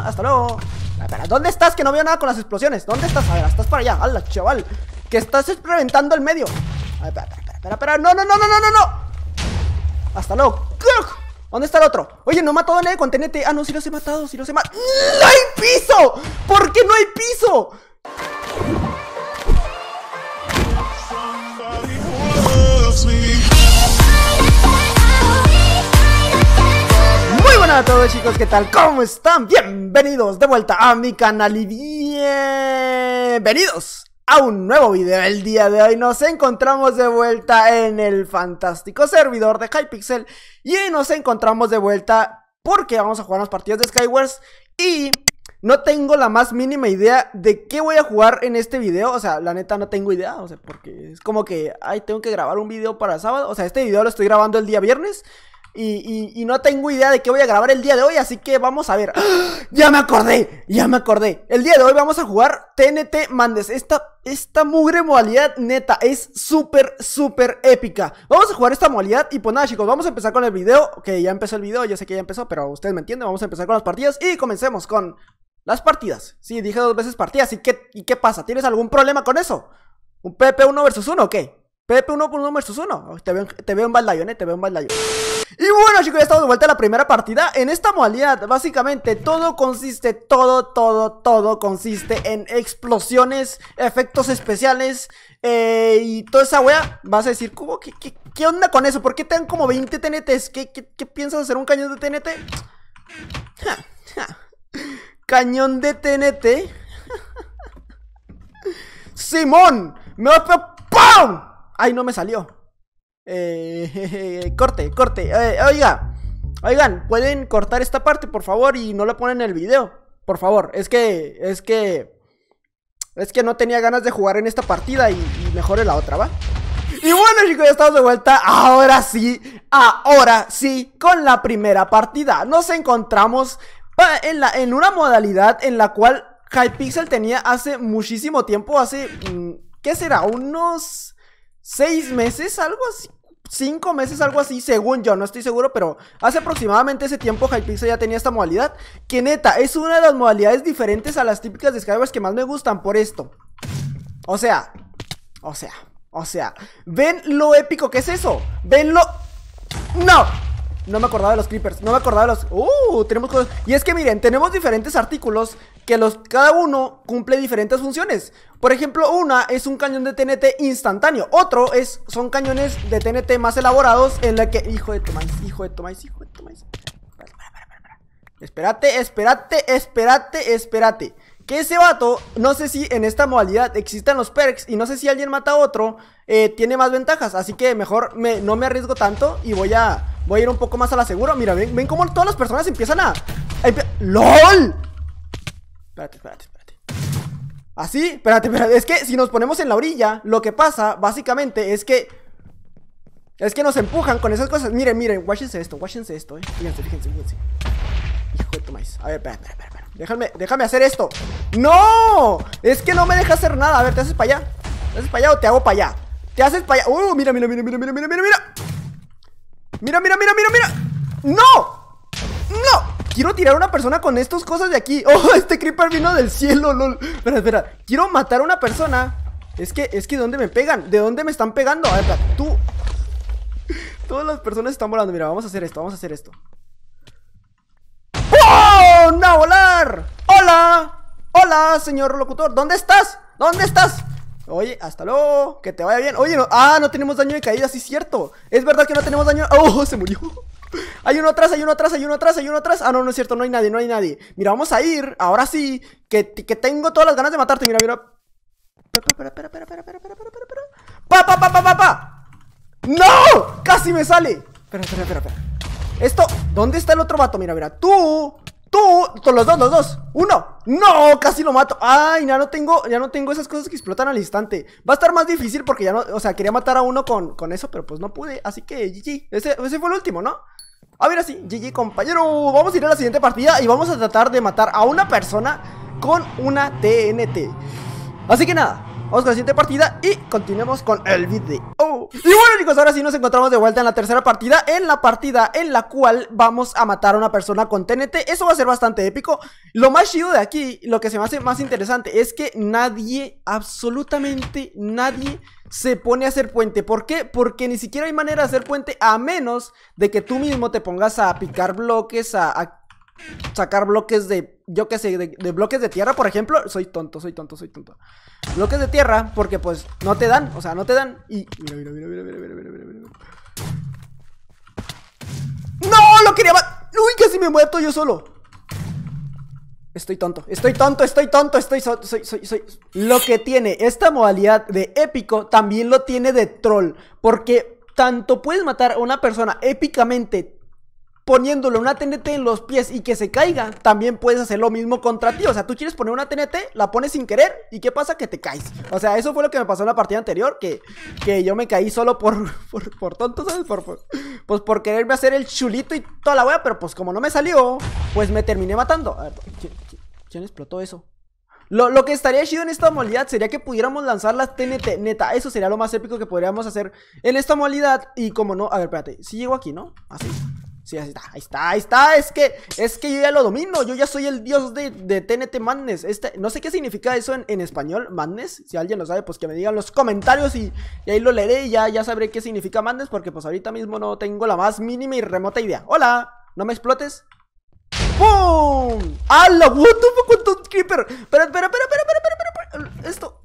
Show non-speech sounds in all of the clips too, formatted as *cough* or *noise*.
Hasta luego. ¿Dónde estás? Que no veo nada con las explosiones. ¿Dónde estás? A ver, estás para allá. ¡Hala, chaval! Que estás experimentando el medio. A ver, espera, espera, espera, espera. No, no, no, no, no, no, no. Hasta luego. ¿Dónde está el otro? Oye, no mató a nadie con Ah, no, si los he matado, si los he matado. ¡No hay piso! ¿Por qué no hay piso? Hola a todos chicos, ¿qué tal? ¿Cómo están? Bienvenidos de vuelta a mi canal y bienvenidos a un nuevo video. El día de hoy nos encontramos de vuelta en el fantástico servidor de Hypixel y nos encontramos de vuelta porque vamos a jugar unos partidos de Skywars y no tengo la más mínima idea de qué voy a jugar en este video. O sea, la neta no tengo idea. O sea, porque es como que, ay, tengo que grabar un video para sábado. O sea, este video lo estoy grabando el día viernes. Y, y, no tengo idea de qué voy a grabar el día de hoy, así que vamos a ver. ¡Ah! ¡Ya me acordé! ¡Ya me acordé! El día de hoy vamos a jugar TNT Mandes. Esta, esta mugre modalidad neta es súper, súper épica. Vamos a jugar esta modalidad y pues nada chicos, vamos a empezar con el video. que ya empezó el video, yo sé que ya empezó, pero ustedes me entienden. Vamos a empezar con las partidas y comencemos con las partidas. Sí, dije dos veces partidas. ¿Y qué, y qué pasa? ¿Tienes algún problema con eso? ¿Un PP 1 versus 1 o qué? Pepe 1 por 1 versus 1. Te veo, te veo en eh, te veo en Baldayón. Y bueno chicos, ya estamos de vuelta a la primera partida En esta modalidad, básicamente, todo consiste, todo, todo, todo consiste en explosiones, efectos especiales eh, Y toda esa wea, vas a decir, ¿cómo? ¿Qué, qué, onda con eso? ¿Por qué te dan como 20 TNTs? ¿Qué, qué, qué piensas hacer un cañón de TNT? Cañón de TNT *laughs* Simón, me va a... ¡Pum! Ay, no me salió. Eh, *laughs* corte, corte. Eh, oiga, oigan, pueden cortar esta parte, por favor, y no la ponen en el video. Por favor, es que, es que, es que no tenía ganas de jugar en esta partida y, mejor en la otra, ¿va? Y bueno chicos, ya estamos de vuelta, ahora sí, ahora sí, con la primera partida Nos encontramos en, la, en una modalidad en la cual Hypixel tenía hace muchísimo tiempo, hace, mm, ¿qué será? Unos seis meses, algo así. Cinco meses, algo así, según yo, no estoy seguro, pero hace aproximadamente ese tiempo Hypixel ya tenía esta modalidad, que neta, es una de las modalidades diferentes a las típicas de Skywars que más me gustan por esto. O sea, o sea, o sea, ven lo épico que es eso, ven lo... ¡No! No me acordaba de los creepers, no me acordaba de los... ¡Uh! Tenemos cosas... Y es que miren, tenemos diferentes artículos que los, cada uno cumple diferentes funciones. Por ejemplo, una es un cañón de TNT instantáneo. Otro es, son cañones de TNT más elaborados en la que... Hijo de Tomás, hijo de Tomás, hijo de Tomás. Espérate, espérate, espérate, espérate. Que ese vato, no sé si en esta modalidad existan los perks y no sé si alguien mata a otro, eh, tiene más ventajas. Así que mejor no me arriesgo tanto y voy a, voy a ir un poco más a la seguro Mira, ven, ven cómo todas las personas empiezan a ¡LOL! Espérate, espérate, espérate. Así, ¿Ah, espérate, espérate. Es que si nos ponemos en la orilla, lo que pasa básicamente es que. Es que nos empujan con esas cosas. Miren, miren, guáchense esto, guáchense esto, eh. Fíjense, fíjense, fíjense. Hijo de tu A ver, espérate, espérate espera. Déjame, déjame hacer esto. ¡No! Es que no me deja hacer nada. A ver, ¿te haces para allá? ¿Te haces para allá o te hago para allá? ¿Te haces para allá? ¡Uh! Mira, mira, mira, mira, mira, mira, mira, mira. Mira, mira, mira, mira, mira. ¡No! ¡No! Quiero tirar a una persona con estos cosas de aquí *laughs* Oh, este creeper vino del cielo, lol Espera, espera, quiero matar a una persona Es que, es que, ¿dónde me pegan? ¿De dónde me están pegando? A ver, tú *laughs* Todas las personas están volando Mira, vamos a hacer esto, vamos a hacer esto ¡Oh! ¡No, volar! ¡Hola! ¡Hola, señor locutor! ¿Dónde estás? ¿Dónde estás? Oye, hasta luego, que te vaya bien Oye, no, ah, no tenemos daño de caída, sí es cierto Es verdad que no tenemos daño, *laughs* oh, se murió hay uno atrás, hay uno atrás, hay uno atrás, hay uno atrás. Ah, no, no es cierto, no hay nadie, no hay nadie. Mira, vamos a ir, ahora sí, que, tengo todas las ganas de matarte. Mira, mira. Espera, espera, espera, espera, espera, espera, espera, espera. ¡Pa, pa, pa, pa, pa, pa! no ¡Casi me sale! Espera, espera, espera, Esto, ¿dónde está el otro vato? Mira, mira, tú, tú, los dos, los dos, uno, no, casi lo mato, ay, ya no tengo, ya no tengo esas cosas que explotan al instante, va a estar más difícil porque ya no, o sea, quería matar a uno con, con eso, pero pues no pude, así que GG, ese fue el último, ¿no? A ver así, GG compañero Vamos a ir a la siguiente partida y vamos a tratar de matar a una persona con una TNT Así que nada, vamos con la siguiente partida y continuemos con el video Y bueno chicos, ahora sí nos encontramos de vuelta en la tercera partida En la partida en la cual vamos a matar a una persona con TNT Eso va a ser bastante épico Lo más chido de aquí, lo que se me hace más interesante Es que nadie, absolutamente nadie se pone a hacer puente. ¿Por qué? Porque ni siquiera hay manera de hacer puente a menos de que tú mismo te pongas a picar bloques, a, sacar bloques de, yo qué sé, de, bloques de tierra, por ejemplo. Soy tonto, soy tonto, soy tonto. Bloques de tierra, porque pues no te dan, o sea, no te dan. Y... Mira, mira, mira, mira, mira, mira, mira, ¡No! ¡Lo quería ¡Uy, casi me muerto yo solo! Estoy tonto, estoy tonto, estoy tonto, estoy soy, soy, soy. Lo que tiene esta modalidad de épico también lo tiene de troll, porque tanto puedes matar a una persona épicamente poniéndole una TNT en los pies y que se caiga, también puedes hacer lo mismo contra ti. O sea, tú quieres poner una TNT, la pones sin querer y ¿qué pasa? Que te caes. O sea, eso fue lo que me pasó en la partida anterior, que, que yo me caí solo por, *laughs* por, por tonto, ¿sabes? pues por quererme hacer el chulito y toda la wea, pero pues como no me salió, pues me terminé matando. A ver, ¿quién, explotó eso? Lo, que estaría chido en esta modalidad sería que pudiéramos lanzar la TNT. Neta, eso sería lo más épico que podríamos hacer en esta modalidad. Y como no, a ver, espérate, si llego aquí, ¿no? Así. Sí, ahí está, ahí está, ahí está. Es que, es que yo ya lo domino. Yo ya soy el dios de, de TNT Madness. Este, no sé qué significa eso en, en, español, Madness. Si alguien lo sabe, pues que me digan los comentarios y, ahí lo leeré y ya, ya sabré qué significa Madness. Porque pues ahorita mismo no tengo la más mínima y remota idea. ¡Hola! ¿No me explotes? ¡Pum! ¡Hala! ¡What the fuck! ¡Cuánto creeper! Pero, espera, espera, espera, pero, espera, Esto.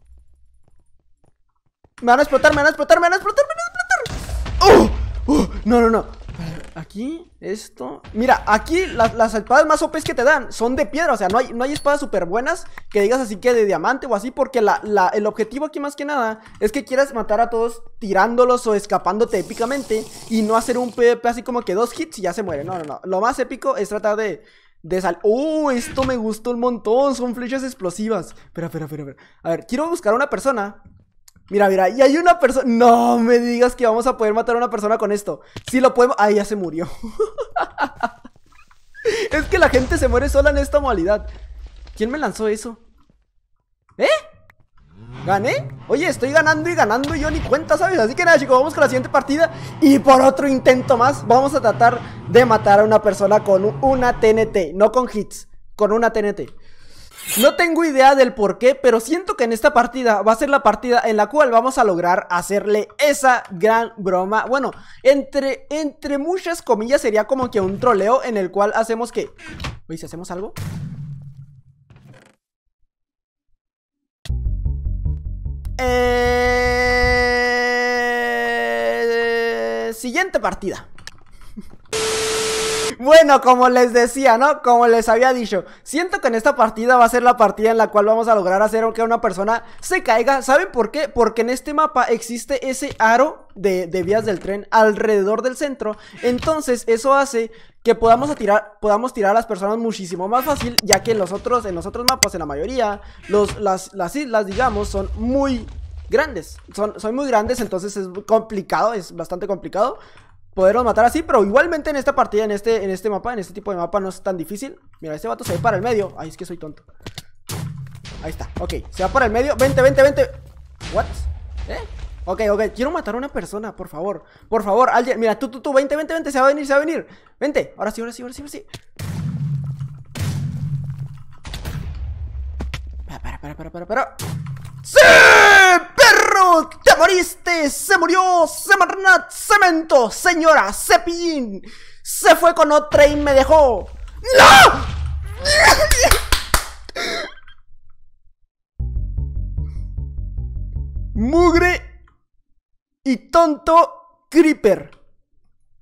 Me van a explotar, me van a explotar, me van a explotar, me van a explotar. ¡Oh! ¡Oh! No, no, no aquí, esto. Mira, aquí las, las espadas más OPs que te dan son de piedra. O sea, no hay, no hay espadas súper buenas que digas así que de diamante o así. Porque la, la, el objetivo aquí más que nada es que quieras matar a todos tirándolos o escapándote épicamente. Y no hacer un PvP así como que dos hits y ya se muere. No, no, no. Lo más épico es tratar de... De sal... ¡Oh! Esto me gustó un montón. Son flechas explosivas. Espera, espera, espera, espera. A ver, quiero buscar a una persona Mira, mira, y hay una persona. No me digas que vamos a poder matar a una persona con esto. Si lo podemos. Ay, ya se murió. *laughs* es que la gente se muere sola en esta modalidad. ¿Quién me lanzó eso? ¿Eh? ¿Gané? Oye, estoy ganando y ganando y yo ni cuenta, ¿sabes? Así que nada, chicos, vamos con la siguiente partida Y por otro intento más, vamos a tratar de matar a una persona con una TNT No con hits, con una TNT no tengo idea del por qué, pero siento que en esta partida va a ser la partida en la cual vamos a lograr hacerle esa gran broma. Bueno, entre, entre muchas comillas sería como que un troleo en el cual hacemos que... Oye, si hacemos algo... Eh, siguiente partida bueno, como les decía, ¿no? Como les había dicho, siento que en esta partida va a ser la partida en la cual vamos a lograr hacer que una persona se caiga. ¿Saben por qué? Porque en este mapa existe ese aro de, vías del tren alrededor del centro. Entonces, eso hace que podamos tirar, podamos tirar a las personas muchísimo más fácil, ya que en los otros, en los otros mapas, en la mayoría, los, las, islas, digamos, son muy grandes. Son, son muy grandes, entonces es complicado, es bastante complicado poderlos matar así, pero igualmente en esta partida, en este, en este mapa, en este tipo de mapa no es tan difícil. Mira, este vato se va para el medio. Ay, es que soy tonto. Ahí está, ok, se va para el medio. Vente, vente, vente. What? ¿Eh? Ok, ok, quiero matar a una persona, por favor. Por favor, alguien. Mira, tú, tú, tú, vente, vente, vente, se va a venir, se va a venir. Vente, ahora sí, ahora sí, ahora sí, ahora sí. para, para, para, para, para. ¡Sí! moriste, se murió, se se cemento, señora, cepillín, se fue con otra y me dejó. ¡No! Mugre y tonto Creeper.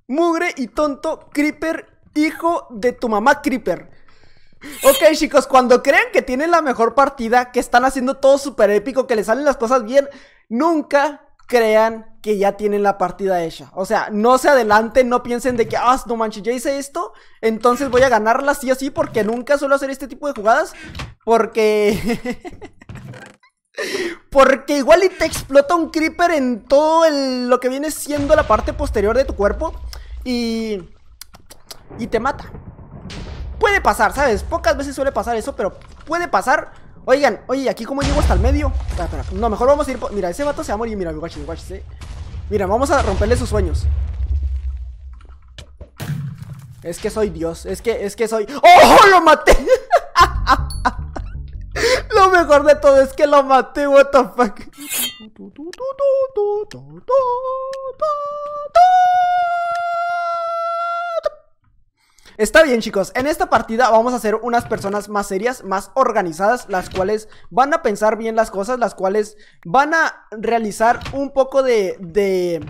Mugre y tonto Creeper, hijo de tu mamá Creeper. Ok, chicos, cuando crean que tienen la mejor partida, que están haciendo todo súper épico, que les salen las cosas bien, nunca crean que ya tienen la partida hecha. O sea, no se adelanten, no piensen de que, ah, no manches, ya hice esto, entonces voy a ganarla sí o sí, porque nunca suelo hacer este tipo de jugadas, porque... *laughs* porque igual y te explota un creeper en todo lo que viene siendo la parte posterior de tu cuerpo y... y te mata. Puede pasar, ¿sabes? Pocas veces suele pasar eso, pero puede pasar. Oigan, oye, ¿aquí cómo llego hasta el medio? Espera, espera. No, mejor vamos a ir... Por... Mira, ese vato se va a morir. Mira, guachi, guachi, Mira, vamos a romperle sus sueños. Es que soy Dios. Es que, es que soy... ¡Oh, lo maté! *laughs* Lo mejor de todo es que lo maté, what the Está bien chicos, en esta partida vamos a ser unas personas más serias, más organizadas, las cuales van a pensar bien las cosas, las cuales van a realizar un poco de... de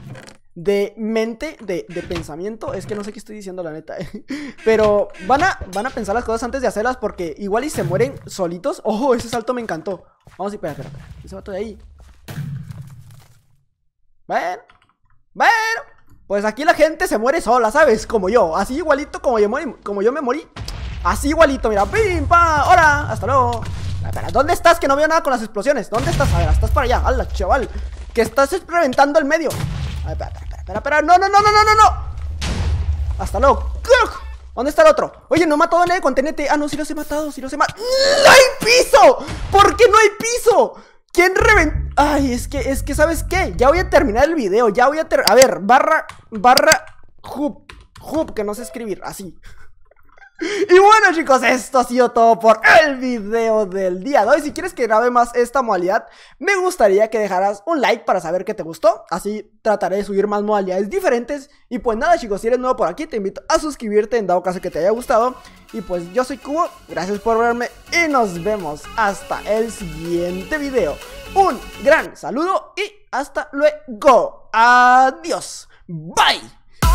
de mente, de, pensamiento. Es que no sé qué estoy diciendo, la neta. *laughs* Pero van a, van a pensar las cosas antes de hacerlas porque igual y se mueren solitos. ¡Ojo! *laughs* Oh, ese salto me encantó. Vamos, a ir... espera, espera. Ese vato de ahí. ¡Ven! Bueno. Pues aquí la gente se muere sola, ¿sabes? Como yo, así igualito como yo, como yo me morí Así igualito, mira, pim, pa, hola, hasta luego ¿dónde estás? Que no veo nada con las explosiones ¿Dónde estás? A ver, estás para allá, hala, chaval Que estás experimentando el medio a ver, espera, espera, espera, espera, no, no, no, no, no, no, no Hasta luego ¿Dónde está el otro? Oye, no mató a nadie con TNT Ah, no, sí los he matado, sí los he matado ¡No hay piso! ¿Por qué no hay piso? ¿Quién reventó? Ay, es que, es que, ¿sabes qué? Ya voy a terminar el video, ya voy a terminar A ver, barra, barra, Hub, hub, que no sé escribir, así y bueno chicos, esto ha sido todo por el video del día de hoy Si quieres que grabe más esta modalidad, me gustaría que dejaras un like para saber que te gustó Así trataré de subir más modalidades diferentes Y pues nada chicos, si eres nuevo por aquí te invito a suscribirte en dado caso que te haya gustado Y pues yo soy Cubo, gracias por verme y nos vemos hasta el siguiente video Un gran saludo y hasta luego Adiós, bye